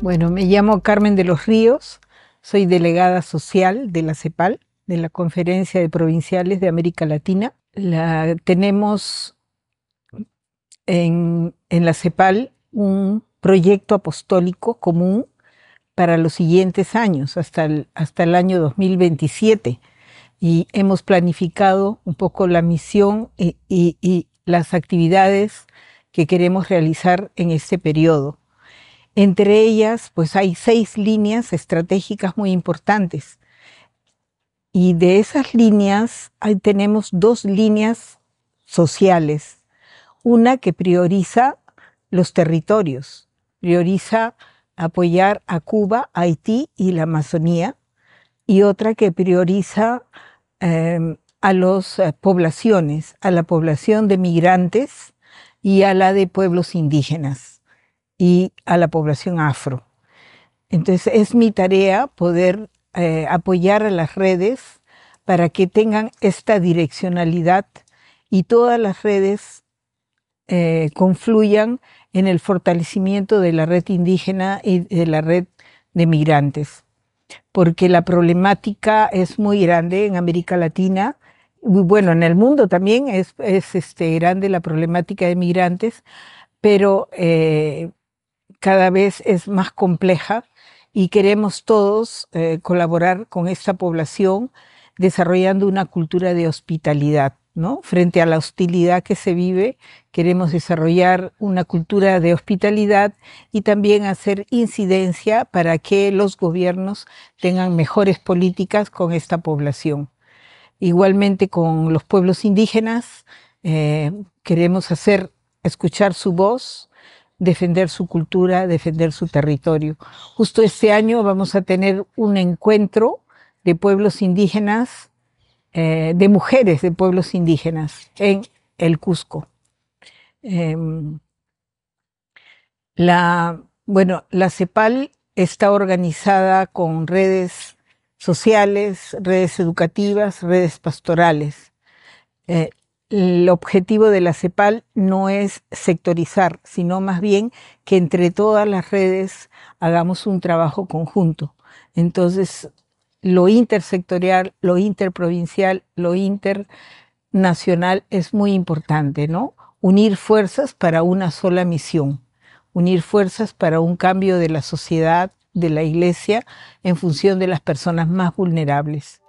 Bueno, me llamo Carmen de los Ríos, soy delegada social de la CEPAL, de la Conferencia de Provinciales de América Latina. La, tenemos en, la CEPAL un proyecto apostólico común para los siguientes años, hasta el, hasta el año 2027. Y hemos planificado un poco la misión eh, y, las actividades que queremos realizar en este periodo. Entre ellas, pues hay seis líneas estratégicas muy importantes. Y de esas líneas ahí tenemos dos líneas sociales. Una que prioriza los territorios, prioriza apoyar a Cuba, Haití y la Amazonía, y otra que prioriza em, a las eh, poblaciones, a la población de migrantes y a la de pueblos indígenas y a la población afro. Entonces es mi tarea poder eh, apoyar a las redes para que tengan esta direccionalidad y todas las redes eh, confluyan en el fortalecimiento de la red indígena y de la red de migrantes, porque la problemática es muy grande en América Latina bueno, en el mundo también es, este, grande la problemática de migrantes, pero eh, cada vez es más compleja y queremos todos eh, colaborar con esta población desarrollando una cultura de hospitalidad. Frente a la hostilidad que se vive, queremos desarrollar una cultura de hospitalidad y también hacer incidencia para que los gobiernos tengan mejores políticas con esta población. Igualmente con los pueblos indígenas, eh, queremos hacer escuchar su voz, defender su cultura, defender su territorio. Justo este año vamos a tener un encuentro de pueblos indígenas, eh, de mujeres de pueblos indígenas en el Cusco. Em, la, bueno, la CEPAL está organizada con redes sociales, redes educativas, redes pastorales. Eh, el objetivo de la CEPAL no es sectorizar, sino más bien que entre todas las redes hagamos un trabajo conjunto. Entonces, lo intersectorial, lo interprovincial, lo internacional es muy importante, ¿no? Unir fuerzas para una sola misión, unir fuerzas para un cambio de la sociedad, de la Iglesia en función de las personas más vulnerables.